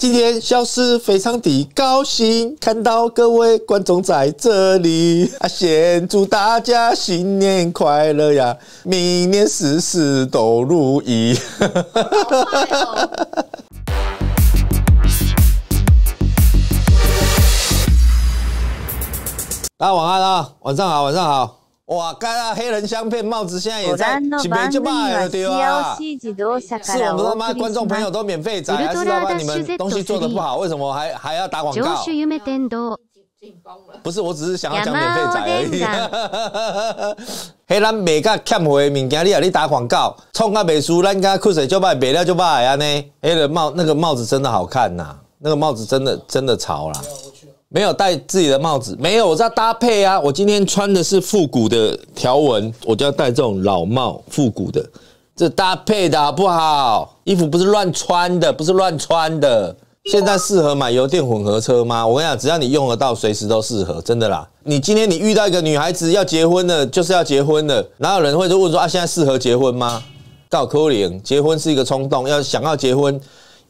今天小师非常的高兴，看到各位观众在这里。阿贤祝大家新年快乐呀，明年事事都如意。哈，大家晚安啊，晚上好，晚上好。哇，该啊，黑人相片帽子现在也在，几没就卖了对啊！是我们他妈观众朋友都免费摘，还是说你们东西做的不好？为什么还还要打广告？不是，我只是想要讲免费摘而已。黑人美甲捡回物件，你啊你打广告，冲啊卖书，咱家裤子就卖，卖了就卖会安呢？黑人帽那个帽子真的好看呐，那个帽子真的真的潮啦！没有戴自己的帽子，没有，我在搭配啊。我今天穿的是复古的条纹，我就要戴这种老帽，复古的。这搭配的好不好？衣服不是乱穿的，不是乱穿的。现在适合买油电混合车吗？我跟你讲，只要你用得到，随时都适合，真的啦。你今天你遇到一个女孩子要结婚了，就是要结婚了，哪有人会就问说啊？现在适合结婚吗？告 Q 零，结婚是一个冲动，要想要结婚。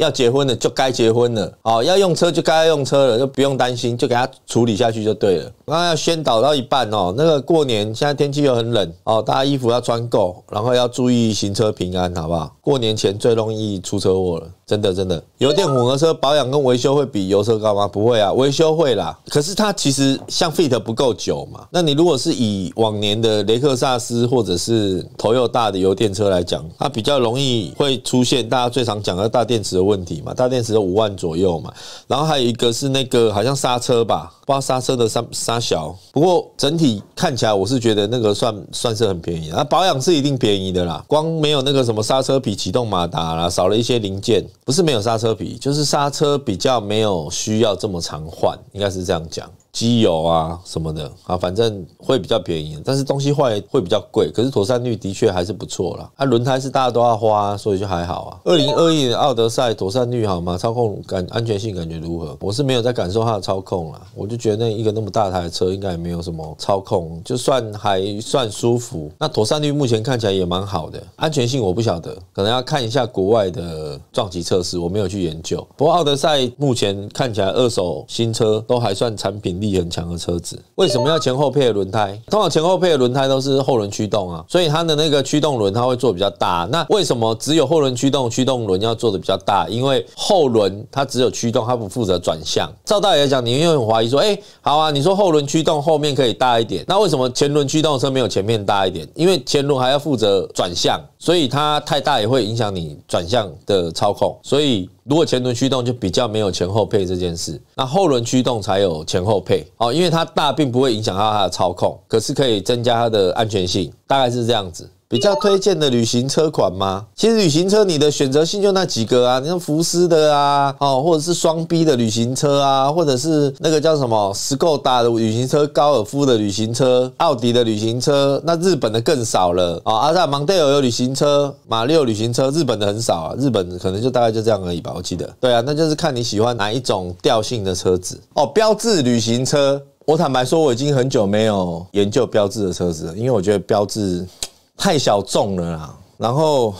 要结婚的就该结婚了，哦，要用车就该用车了，就不用担心，就给他处理下去就对了。刚刚要宣导到一半哦，那个过年现在天气又很冷哦，大家衣服要穿够，然后要注意行车平安，好不好？过年前最容易出车祸了。真的真的，油电混合车保养跟维修会比油车高吗？不会啊，维修会啦。可是它其实像 fit 不够久嘛。那你如果是以往年的雷克萨斯或者是头又大的油电车来讲，它比较容易会出现大家最常讲的大电池的问题嘛。大电池五万左右嘛。然后还有一个是那个好像刹车吧，不知道刹车的刹刹小。不过整体看起来，我是觉得那个算算是很便宜。那保养是一定便宜的啦，光没有那个什么刹车皮、启动马达啦，少了一些零件。不是没有刹车皮，就是刹车比较没有需要这么常换，应该是这样讲。机油啊什么的啊，反正会比较便宜，但是东西坏会比较贵。可是妥善率的确还是不错啦。啊，轮胎是大家都要花，所以就还好啊。二零二一年奥德赛妥善率好吗？操控感、安全性感觉如何？我是没有在感受它的操控啦，我就觉得那一个那么大台的车应该也没有什么操控，就算还算舒服。那妥善率目前看起来也蛮好的。安全性我不晓得，可能要看一下国外的撞击测试，我没有去研究。不过奥德赛目前看起来二手新车都还算产品。力很强的车子，为什么要前后配轮胎？通常前后配的轮胎都是后轮驱动啊，所以它的那个驱动轮它会做比较大。那为什么只有后轮驱动驱动轮要做的比较大？因为后轮它只有驱动，它不负责转向。照道理来讲，你又很怀疑说，哎，好啊，你说后轮驱动后面可以大一点，那为什么前轮驱动车没有前面大一点？因为前轮还要负责转向。所以它太大也会影响你转向的操控，所以如果前轮驱动就比较没有前后配这件事，那后轮驱动才有前后配哦，因为它大并不会影响到它的操控，可是可以增加它的安全性，大概是这样子。比较推荐的旅行车款吗？其实旅行车你的选择性就那几个啊，你像福斯的啊，哦，或者是双 B 的旅行车啊，或者是那个叫什么斯柯达的旅行车、高尔夫的旅行车、奥迪的旅行车，那日本的更少了啊。阿萨蒙迪欧有旅行车、马六旅行车，日本的很少啊。日本可能就大概就这样而已吧，我记得。对啊，那就是看你喜欢哪一种调性的车子哦。标志旅行车，我坦白说我已经很久没有研究标志的车子，因为我觉得标志。太小众了啦，然后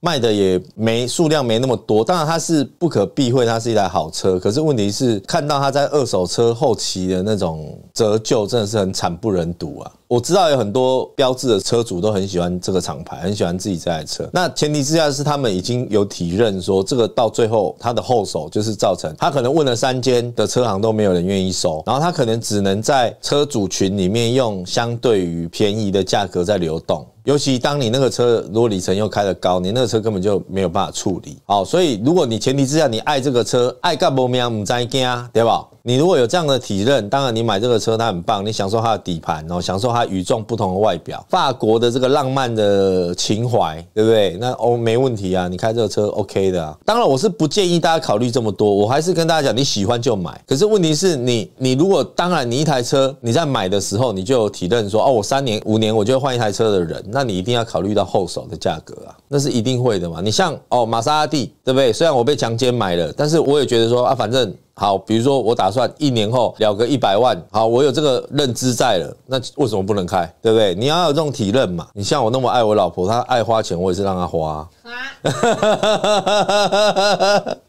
卖的也没数量没那么多。当然它是不可避讳，它是一台好车。可是问题是，看到它在二手车后期的那种折旧，真的是很惨不忍睹啊！我知道有很多标志的车主都很喜欢这个厂牌，很喜欢自己这台车。那前提之下是，他们已经有体认说，这个到最后它的后手就是造成他可能问了三间的车行都没有人愿意收，然后他可能只能在车主群里面用相对于便宜的价格在流动。尤其当你那个车果里程又开得高，你那个车根本就没有办法处理好。所以，如果你前提之下你爱这个车，爱干不喵唔在惊，对吧？你如果有这样的体认，当然你买这个车它很棒，你享受它的底盘，然后享受它与众不同的外表，法国的这个浪漫的情怀，对不对？那哦没问题啊，你开这个车 OK 的啊。当然我是不建议大家考虑这么多，我还是跟大家讲你喜欢就买。可是问题是你，你如果当然你一台车你在买的时候你就体认说哦我三年五年我就换一台车的人，那你一定要考虑到后手的价格啊，那是一定会的嘛。你像哦玛莎拉蒂，对不对？虽然我被强奸买了，但是我也觉得说啊反正。好，比如说我打算一年后了个一百万，好，我有这个认知在了，那为什么不能开？对不对？你要有这种体认嘛。你像我那么爱我老婆，她爱花钱，我也是让她花。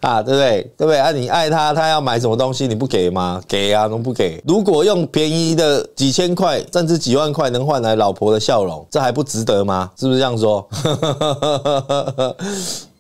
啊，对不对？对不对啊？你爱她，她要买什么东西，你不给吗？给啊，能不给？如果用便宜的几千块，甚至几万块，能换来老婆的笑容，这还不值得吗？是不是这样说？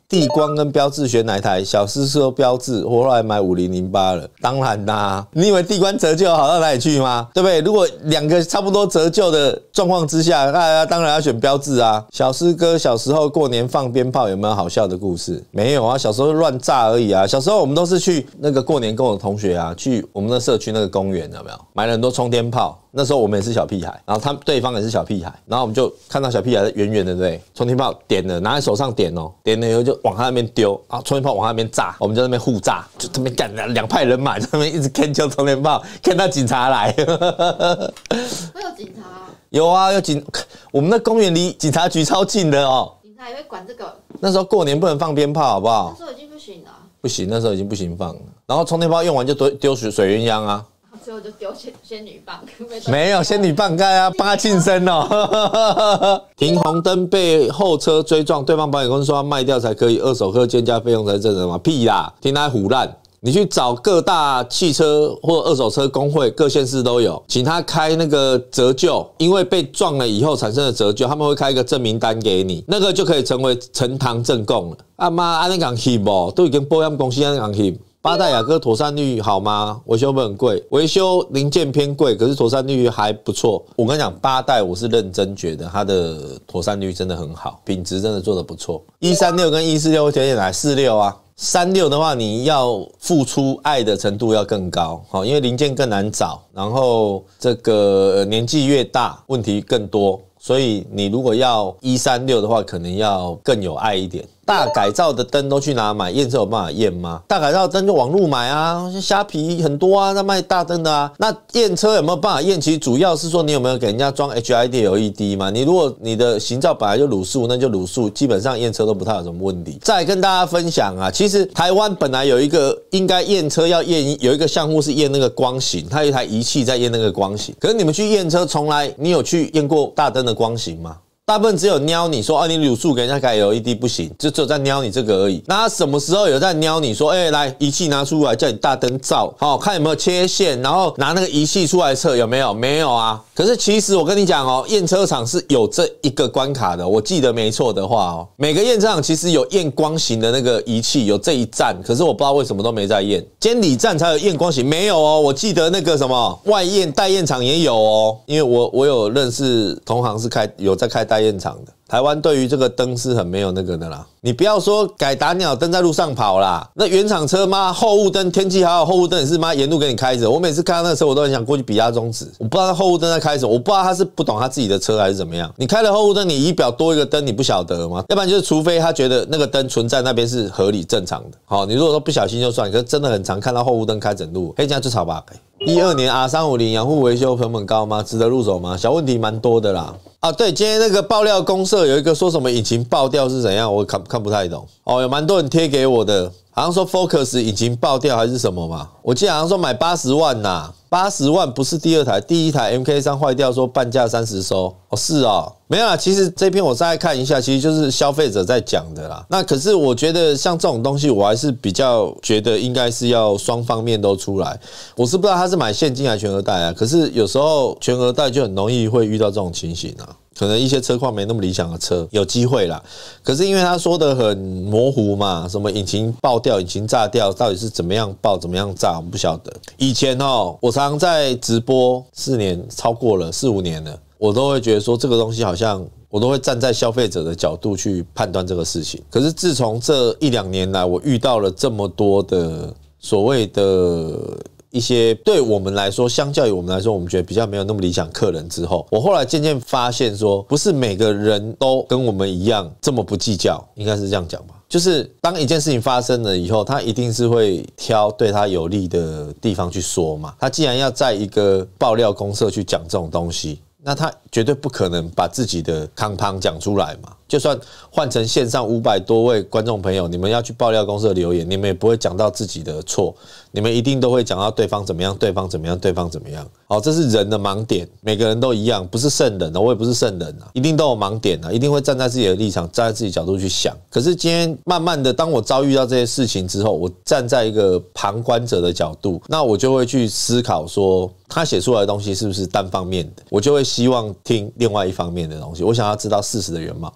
地光跟标志选哪台？小师说标志，我后来买五零零八了。当然啦，你以为地光折旧好到哪里去吗？对不对？如果两个差不多折旧的状况之下，那当然要选标志啊。小师哥小时候过年放鞭炮有没有好笑的故事？没有啊，小时候乱炸而已啊。小时候我们都是去那个过年跟我同学啊，去我们的社区那个公园，有没有？买了很多冲天炮。那时候我们也是小屁孩，然后他对方也是小屁孩，然后我们就看到小屁孩在远远的对，充电炮点了，拿在手上点哦，点了以后就往他那边丢，啊，充电炮往他那边炸，我们在那边互炸，就这边干两两派人马在那边一直看球充电炮，看到警察来，有警察？有啊，有警，我们那公园离警察局超近的哦，警察也会管这个。那时候过年不能放鞭炮，好不好？那时候已经不行了，不行，那时候已经不行放了，然后充电炮用完就丢丢水水鸳鸯啊。所以我就丢仙仙女棒，没有仙女棒，干啊，八晋升哦。停红灯被后车追撞，对方保险公司说要卖掉才可以，二手车加费用才正常吗？屁啦，听他胡乱。你去找各大汽车或二手车工会，各县市都有，请他开那个折旧，因为被撞了以后产生的折旧，他们会开一个证明单给你，那个就可以成为呈堂证供了。阿妈，阿你讲虚无，都已经保险公司阿你讲虚。八代雅阁妥善率好吗？维修不很贵，维修零件偏贵，可是妥善率还不错。我跟你讲，八代我是认真觉得它的妥善率真的很好，品质真的做的不错。一三六跟一四六推荐哪四六啊？三六的话，你要付出爱的程度要更高，好，因为零件更难找，然后这个年纪越大问题更多，所以你如果要一三六的话，可能要更有爱一点。大改造的灯都去哪买？验车有办法验吗？大改造灯就网路买啊，虾皮很多啊，那卖大灯的啊。那验车有没有办法验？其实主要是说你有没有给人家装 HID、LED 嘛。你如果你的形照本来就卤素，那就卤素，基本上验车都不太有什么问题。再跟大家分享啊，其实台湾本来有一个应该验车要验，有一个项目是验那个光型，它有一台仪器在验那个光型。可是你们去验车，从来你有去验过大灯的光型吗？大部分只有撩你说，哦，你卤素给人家改 LED 不行，就只有在撩你这个而已。那他什么时候有在撩你说，哎，来仪器拿出来叫你大灯照，好看有没有切线，然后拿那个仪器出来测有没有？没有啊。可是其实我跟你讲哦，验车场是有这一个关卡的。我记得没错的话哦，每个验车场其实有验光型的那个仪器，有这一站。可是我不知道为什么都没在验，监理站才有验光型，没有哦。我记得那个什么外验代验厂也有哦，因为我我有认识同行是开有在开代。代工厂的台湾对于这个灯是很没有那个的啦。你不要说改打鸟灯在路上跑啦，那原厂车吗？后雾灯天气好后雾灯也是妈沿路给你开着。我每次看到那个车，我都很想过去比亚中指。我不知道后雾灯在开么，我不知道他是不懂他自己的车还是怎么样。你开了后雾灯，你仪表多一个灯，你不晓得吗？要不然就是除非他觉得那个灯存在那边是合理正常的。好，你如果说不小心就算，可是真的很常看到后雾灯开整路，黑以这样去炒吧。一二年 R 三五零养护维修成本高吗？值得入手吗？小问题蛮多的啦。啊，对，今天那个爆料公社有一个说什么引擎爆掉是怎样，我看看不太懂。哦，有蛮多人贴给我的，好像说 Focus 引擎爆掉还是什么嘛。我记得好像说买八十万呐，八十万不是第二台，第一台 MK 三坏掉，说半价三十收。哦，是啊，没有。其实这篇我再看一下，其实就是消费者在讲的啦。那可是我觉得像这种东西，我还是比较觉得应该是要双方面都出来。我是不知道他是买现金还是全额贷啊。可是有时候全额贷就很容易会遇到这种情形啊。可能一些车况没那么理想的车有机会啦。可是因为他说的很模糊嘛，什么引擎爆掉、引擎炸掉，到底是怎么样爆、怎么样炸，我们不晓得。以前哦，我常在直播四年超过了四五年了，我都会觉得说这个东西好像我都会站在消费者的角度去判断这个事情。可是自从这一两年来，我遇到了这么多的所谓的。一些对我们来说，相较于我们来说，我们觉得比较没有那么理想。客人之后，我后来渐渐发现，说不是每个人都跟我们一样这么不计较，应该是这样讲吧。就是当一件事情发生了以后，他一定是会挑对他有利的地方去说嘛。他既然要在一个爆料公社去讲这种东西，那他绝对不可能把自己的康康讲出来嘛。就算换成线上五百多位观众朋友，你们要去爆料公司的留言，你们也不会讲到自己的错，你们一定都会讲到对方怎么样，对方怎么样，对方怎么样。好，这是人的盲点，每个人都一样，不是圣人的，我也不是圣人啊，一定都有盲点啊，一定会站在自己的立场，站在自己角度去想。可是今天慢慢的，当我遭遇到这些事情之后，我站在一个旁观者的角度，那我就会去思考说，他写出来的东西是不是单方面的？我就会希望听另外一方面的东西，我想要知道事实的原貌。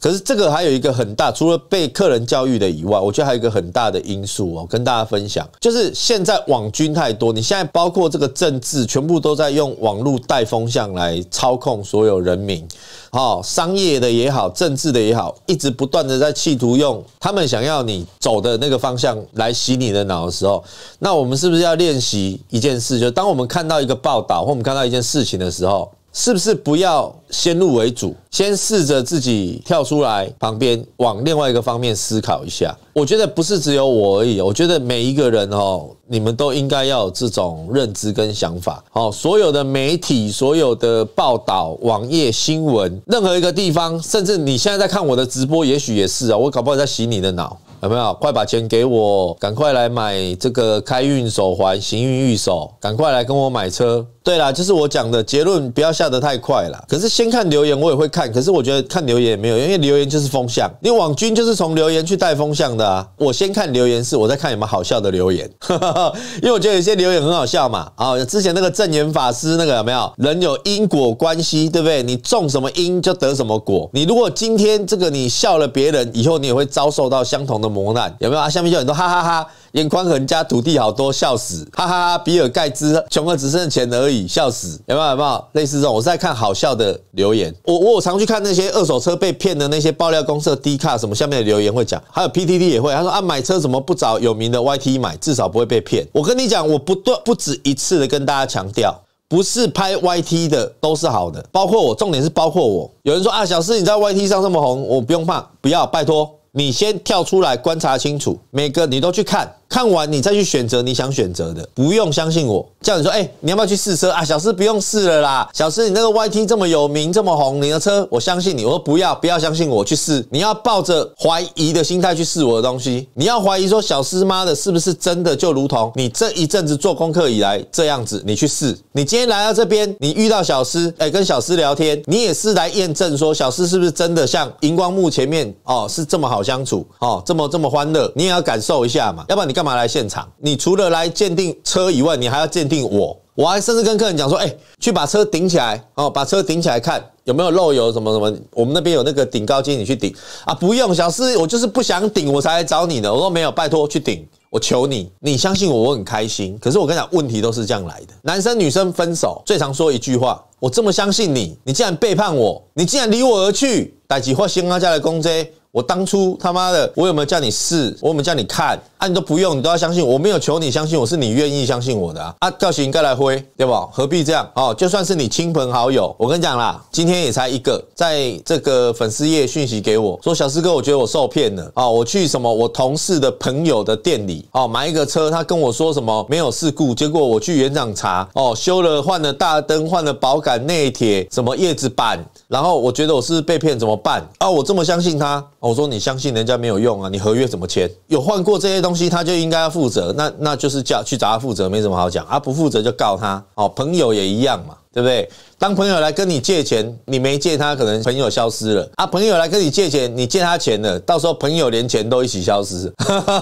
可是这个还有一个很大，除了被客人教育的以外，我觉得还有一个很大的因素哦，跟大家分享，就是现在网军太多，你现在包括这个政治，全部都在用网络带风向来操控所有人民，哦，商业的也好，政治的也好，一直不断的在企图用他们想要你走的那个方向来洗你的脑的时候，那我们是不是要练习一件事？就是当我们看到一个报道或我们看到一件事情的时候。是不是不要先入为主，先试着自己跳出来，旁边往另外一个方面思考一下？我觉得不是只有我而已，我觉得每一个人哦，你们都应该要有这种认知跟想法。好，所有的媒体、所有的报道、网页新闻，任何一个地方，甚至你现在在看我的直播，也许也是啊。我搞不好在洗你的脑，有没有？快把钱给我，赶快来买这个开运手环，行运玉手，赶快来跟我买车。对啦，就是我讲的结论，不要下得太快啦。可是先看留言，我也会看。可是我觉得看留言也没有，因为留言就是风向，因为网军就是从留言去带风向的。我先看留言是我在看有没有好笑的留言，因为我觉得有些留言很好笑嘛。啊，之前那个正言法师那个有没有？人有因果关系，对不对？你种什么因就得什么果。你如果今天这个你笑了别人，以后你也会遭受到相同的磨难，有没有啊？下面就很多哈哈哈。眼眶痕加土地好多，笑死，哈哈比尔盖茨穷而只剩钱而已，笑死，有没有？有没有？类似这种，我在看好笑的留言。我我我常去看那些二手车被骗的那些爆料公社低卡什么下面的留言会讲，还有 PTT 也会，他说啊，买车怎么不找有名的 YT 买，至少不会被骗。我跟你讲，我不断不止一次的跟大家强调，不是拍 YT 的都是好的，包括我，重点是包括我。有人说啊，小四你在 YT 上这么红，我不用怕，不要拜托你先跳出来观察清楚，每个你都去看。看完你再去选择你想选择的，不用相信我。叫你说，哎，你要不要去试车啊？小师不用试了啦，小师你那个 YT 这么有名，这么红，你的车我相信你。我说不要，不要相信我去试，你要抱着怀疑的心态去试我的东西。你要怀疑说小师妈的，是不是真的？就如同你这一阵子做功课以来这样子，你去试。你今天来到这边，你遇到小师，哎，跟小师聊天，你也是来验证说小师是不是真的像荧光幕前面哦是这么好相处哦，这么这么欢乐，你也要感受一下嘛，要不然你。干嘛来现场？你除了来鉴定车以外，你还要鉴定我。我还甚至跟客人讲说：“哎，去把车顶起来哦，把车顶起来看有没有漏油什么什么。”我们那边有那个顶高机，你去顶啊。不用，小师，我就是不想顶，我才来找你的。我说没有，拜托去顶，我求你。你相信我，我很开心。可是我跟你讲，问题都是这样来的。男生女生分手最常说一句话：“我这么相信你，你竟然背叛我，你竟然离我而去。”代志或生阿家的公仔。我当初他妈的，我有没有叫你试？我有没有叫你看？啊，你都不用，你都要相信？我没有求你相信，我是你愿意相信我的啊！啊，叫醒该来挥，对不？何必这样？哦，就算是你亲朋好友，我跟你讲啦，今天也才一个，在这个粉丝页讯息给我说，小四哥，我觉得我受骗了啊！我去什么？我同事的朋友的店里哦，买一个车，他跟我说什么没有事故，结果我去原厂查哦，修了换了大灯，换了保杆内铁，什么叶子板，然后我觉得我是被骗，怎么办？啊，我这么相信他？我说你相信人家没有用啊，你合约怎么签？有换过这些东西，他就应该要负责，那那就是叫去找他负责，没什么好讲啊，不负责就告他。好，朋友也一样嘛，对不对？当朋友来跟你借钱，你没借他，可能朋友消失了啊！朋友来跟你借钱，你借他钱了，到时候朋友连钱都一起消失，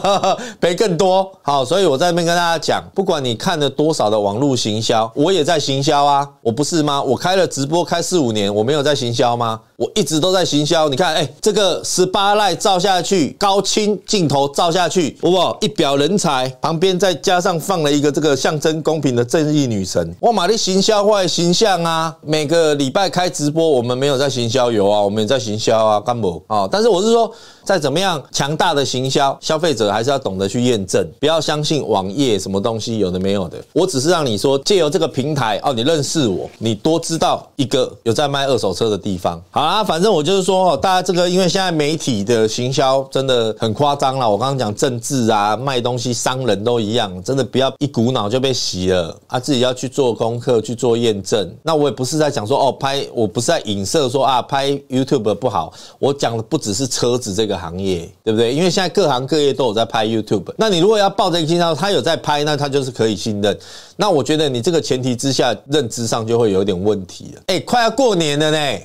赔更多。好，所以我在那边跟大家讲，不管你看了多少的网络行销，我也在行销啊，我不是吗？我开了直播开四五年，我没有在行销吗？我一直都在行销。你看，哎，这个十八赖照下去，高清镜头照下去，哇，一表人才，旁边再加上放了一个这个象征公平的正义女神，我卖的行销坏形象啊！每个礼拜开直播，我们没有在行销游啊，我们也在行销啊，干某啊，但是我是说。再怎么样强大的行销，消费者还是要懂得去验证，不要相信网页什么东西有的没有的。我只是让你说借由这个平台哦，你认识我，你多知道一个有在卖二手车的地方。好啦，反正我就是说，大家这个因为现在媒体的行销真的很夸张了。我刚刚讲政治啊，卖东西、商人都一样，真的不要一股脑就被洗了啊，自己要去做功课、去做验证。那我也不是在讲说哦，拍我不是在影射说啊，拍 YouTube 不好。我讲的不只是车子这个。行业对不对？因为现在各行各业都有在拍 YouTube。那你如果要抱着一个心操，他有在拍，那他就是可以信任。那我觉得你这个前提之下，认知上就会有点问题了。哎，快要过年了呢，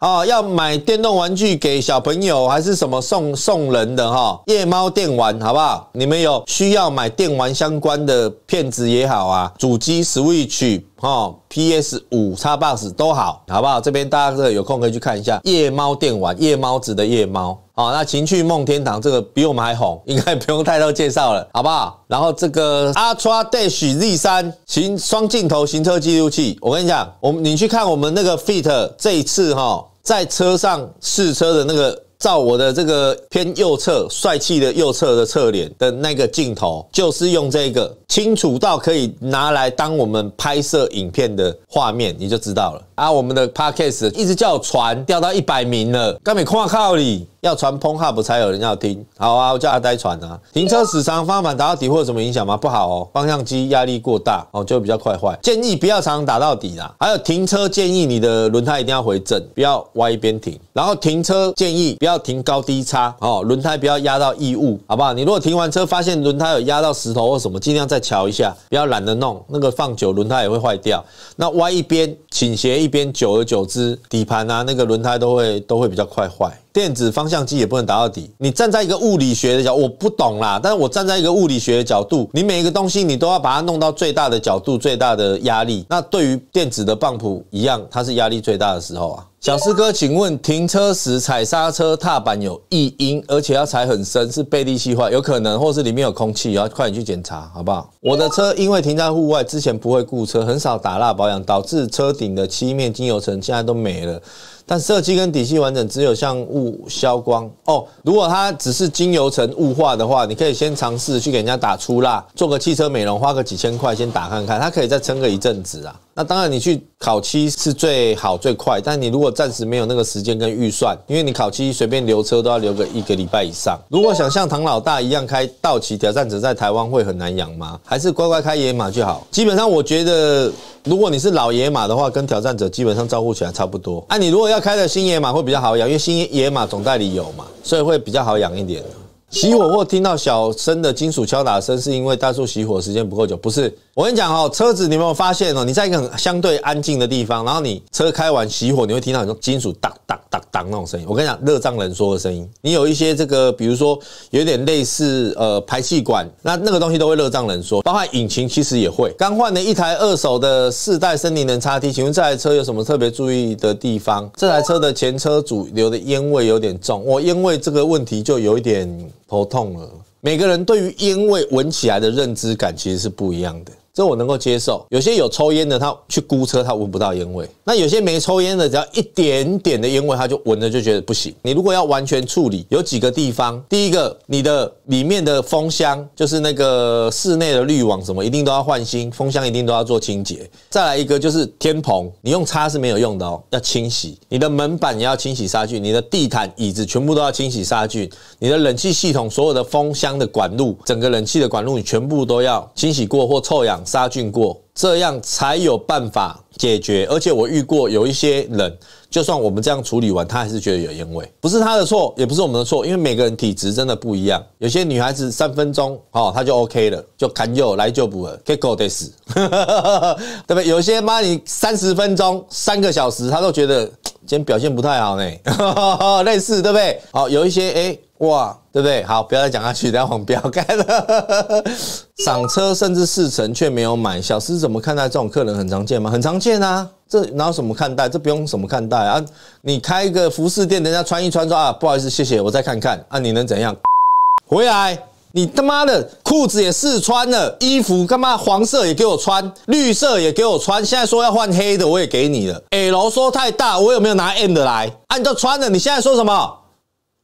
哦，要买电动玩具给小朋友还是什么送送人的哈？夜猫电玩好不好？你们有需要买电玩相关的片子也好啊，主机 Switch。哦，P S 五 x box 都好，好不好？这边大家这个有空可以去看一下夜猫电玩，夜猫子的夜猫。哦，那情趣梦天堂这个比我们还红，应该不用太多介绍了，好不好？然后这个 l t r a Dash Z 三行双镜头行车记录器，我跟你讲，我们你去看我们那个 Fit 这一次哈，在车上试车的那个。照我的这个偏右侧帅气的右侧的侧脸的那个镜头，就是用这个清楚到可以拿来当我们拍摄影片的画面，你就知道了。啊，我们的 podcast 一直叫传掉到一百名了，刚没看靠你。要传 p u m u b 才有人要听，好啊，我叫阿呆传啊。停车时长，方向盘打到底会有什么影响吗？不好哦，方向机压力过大哦，就会比较快坏。建议不要常常打到底啦。还有停车建议，你的轮胎一定要回正，不要歪一边停。然后停车建议不要停高低差哦，轮胎不要压到异物，好不好？你如果停完车发现轮胎有压到石头或什么，尽量再瞧一下，不要懒得弄。那个放久轮胎也会坏掉。那歪一边倾斜一边，久而久之底盘啊，那个轮胎都会都会比较快坏。电子方向机也不能打到底。你站在一个物理学的角度，我不懂啦。但是我站在一个物理学的角度，你每一个东西你都要把它弄到最大的角度、最大的压力。那对于电子的棒浦一样，它是压力最大的时候啊。小师哥，请问停车时踩刹车踏板有异音，而且要踩很深，是背力器坏有可能，或是里面有空气？要快点去检查，好不好？我的车因为停在户外，之前不会顾车，很少打蜡保养，导致车顶的漆面精油层现在都没了。但设计跟底漆完整，只有像雾消光哦。如果它只是精油层雾化的话，你可以先尝试去给人家打粗蜡，做个汽车美容，花个几千块先打看看，它可以再撑个一阵子啊。那当然，你去考漆是最好最快，但你如果暂时没有那个时间跟预算，因为你考漆随便留车都要留个一个礼拜以上。如果想像唐老大一样开道奇挑战者在台湾会很难养吗？还是乖乖开野马就好？基本上，我觉得如果你是老野马的话，跟挑战者基本上照顾起来差不多。哎，你如果要开的新野马会比较好养，因为新野马总代理有嘛，所以会比较好养一点。熄火或听到小声的金属敲打声，是因为大树熄火时间不够久，不是？我跟你讲哦，车子你有没有发现哦？你在一个很相对安静的地方，然后你车开完熄火，你会听到很多金属当当当当那种声音。我跟你讲，热胀冷缩的声音。你有一些这个，比如说有点类似呃排气管，那那个东西都会热胀冷缩，包括引擎其实也会。刚换了一台二手的四代森林人叉 T，请问这台车有什么特别注意的地方？这台车的前车主留的烟味有点重，我烟味这个问题就有一点头痛了。每个人对于烟味闻起来的认知感其实是不一样的。这我能够接受。有些有抽烟的，他去估车，他闻不到烟味；那有些没抽烟的，只要一点点的烟味，他就闻着就觉得不行。你如果要完全处理，有几个地方：第一个，你的里面的风箱，就是那个室内的滤网什么，一定都要换新；风箱一定都要做清洁。再来一个就是天棚，你用擦是没有用的哦，要清洗。你的门板也要清洗杀菌，你的地毯、椅子全部都要清洗杀菌。你的冷气系统所有的风箱的管路，整个冷气的管路你全部都要清洗过或臭氧。杀菌过，这样才有办法解决。而且我遇过有一些人，就算我们这样处理完，他还是觉得有烟味，不是他的错，也不是我们的错，因为每个人体质真的不一样。有些女孩子三分钟哦，她就 OK 了，就砍就来就不了可以 t go 得死，对不对？有些妈你三十分钟、三个小时，她都觉得今天表现不太好呢，类似对不对？好，有一些诶。哇，对不对？好，不要再讲下去，不要黄标干了。赏车甚至试乘却没有买，小师怎么看待这种客人很常见吗？很常见啊，这哪有什么看待？这不用什么看待啊！你开一个服饰店，人家穿一穿说啊，不好意思，谢谢，我再看看。啊，你能怎样？回来，你他妈的裤子也试穿了，衣服干嘛？黄色也给我穿，绿色也给我穿，现在说要换黑的，我也给你了。A 说太大，我有没有拿 M 的来？啊，你都穿了，你现在说什么？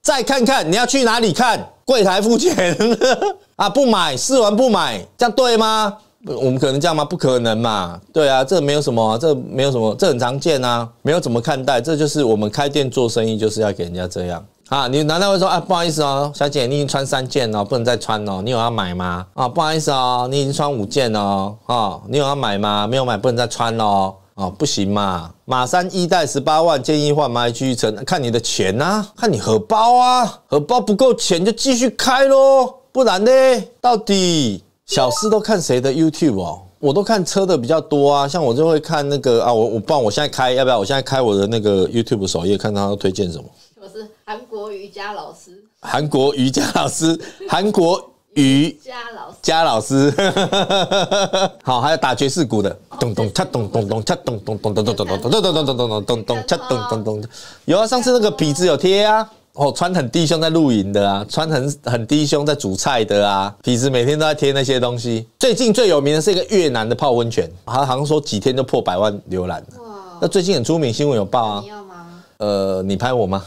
再看看你要去哪里看柜台付钱 啊？不买试完不买，这样对吗？我们可能这样吗？不可能嘛！对啊，这没有什么，这没有什么，这很常见啊，没有怎么看待。这就是我们开店做生意就是要给人家这样啊！你难道会说啊？不好意思哦，小姐，你已经穿三件了，不能再穿了，你有要买吗？啊，不好意思哦，你已经穿五件了啊，你有要买吗？没有买，不能再穿了。啊，不行嘛！马三一代十八万，建议换马一继续看你的钱呐，看你荷包啊，荷包不够钱就继续开咯，不然呢？到底小四都看谁的 YouTube 哦？我都看车的比较多啊，像我就会看那个啊，我我然我现在开，要不要我现在开我的那个 YouTube 首页，看他推荐什么？我是韩国瑜伽老师。韩国瑜伽老师，韩国。于佳老加老师，好，还有打爵士鼓的咚咚嚓咚咚咚嚓咚咚咚咚咚咚咚咚咚咚咚咚咚咚咚咚嚓咚咚咚，有啊，上次那个鼻子有贴啊，哦，穿很低胸在露营的啊，穿很很低胸在煮菜的啊，鼻子每天都在贴那些东西。最近最有名的是一个越南的泡温泉，他好像说几天就破百万浏览了。哇，那最近很出名新闻有报啊？你要吗？呃，你拍我吗？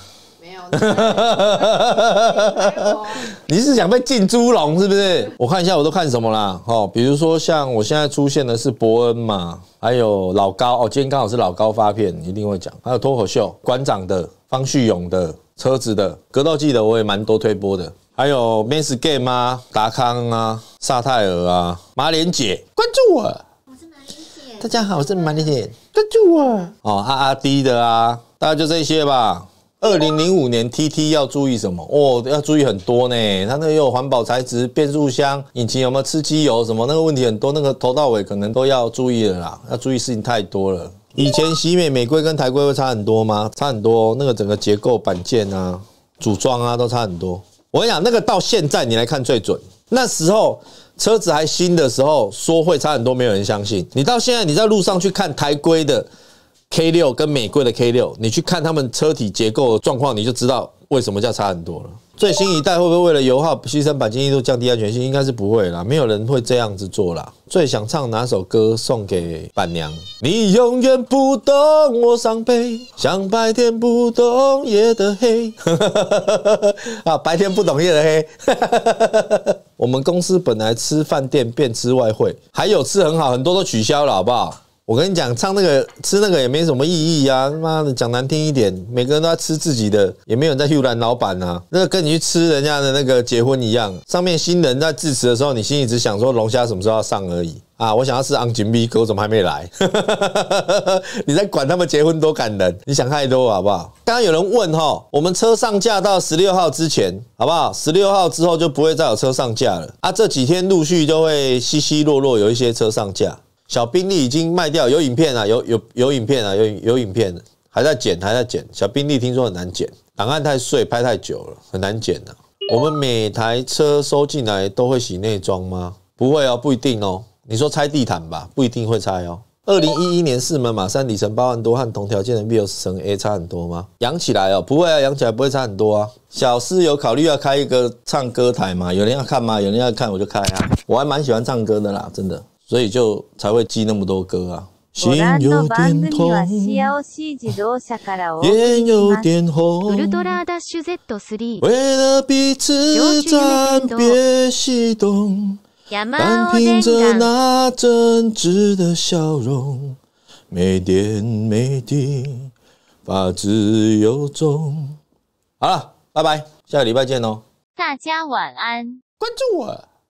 哈哈哈哈哈！你是想被进猪笼是不是？我看一下我都看什么啦。哦，比如说像我现在出现的是伯恩嘛，还有老高哦，今天刚好是老高发片，一定会讲。还有脱口秀馆长的、方旭勇的、车子的、格斗技的，我也蛮多推播的。还有《m e s Game》啊、达康啊、萨泰尔啊、马莲姐，关注我。我是马莲姐，大家好，我是马莲姐，关注我。哦阿阿 D 的啊，大概就这些吧。二零零五年 T T 要注意什么哦？要注意很多呢。它那个有环保材质、变速箱、引擎有没有吃机油什么那个问题很多。那个头到尾可能都要注意了啦。要注意事情太多了。以前西美美规跟台规会差很多吗？差很多。那个整个结构板件啊、组装啊都差很多。我跟你讲，那个到现在你来看最准。那时候车子还新的时候说会差很多，没有人相信。你到现在你在路上去看台规的。K 六跟美贵的 K 六，你去看他们车体结构状况，你就知道为什么叫差很多了。最新一代会不会为了油耗牺牲钣金硬度、降低安全性？应该是不会啦，没有人会这样子做啦。最想唱哪首歌送给板娘？你永远不懂我伤悲，像白天不懂夜的黑。啊，白天不懂夜的黑。我们公司本来吃饭店变吃外汇，还有吃很好，很多都取消了，好不好？我跟你讲，唱那个吃那个也没什么意义啊！他妈的讲难听一点，每个人都在吃自己的，也没有人在幽兰老板啊，那跟你去吃人家的那个结婚一样。上面新人在致辞的时候，你心里只想说龙虾什么时候要上而已啊！我想要吃昂金币，可我怎么还没来？你在管他们结婚多感人？你想太多好不好？刚刚有人问哈，我们车上架到十六号之前，好不好？十六号之后就不会再有车上架了啊！这几天陆续就会稀稀落落有一些车上架。小宾利已经卖掉，有影片啊，有有有影片啊，有有影片还在剪还在剪。小宾利听说很难剪，档案太碎，拍太久了，很难剪的。我们每台车收进来都会洗内装吗？不会啊，不一定哦。你说拆地毯吧，不一定会拆哦。二零一一年四门马三里程八万多，和同条件的 Vios 乘 A 差很多吗？养起来哦，不会啊，养起来不会差很多啊。小师有考虑要开一个唱歌台吗？有人要看吗？有人要看我就开啊，我还蛮喜欢唱歌的啦，真的。所以就才会记那么多歌啊。心有点痛，眼有点红，为了彼此暂别西东，但凭着那真挚的笑容，没点没滴，发自由衷。好了，拜拜，下礼拜见哦。大家晚安。关注我。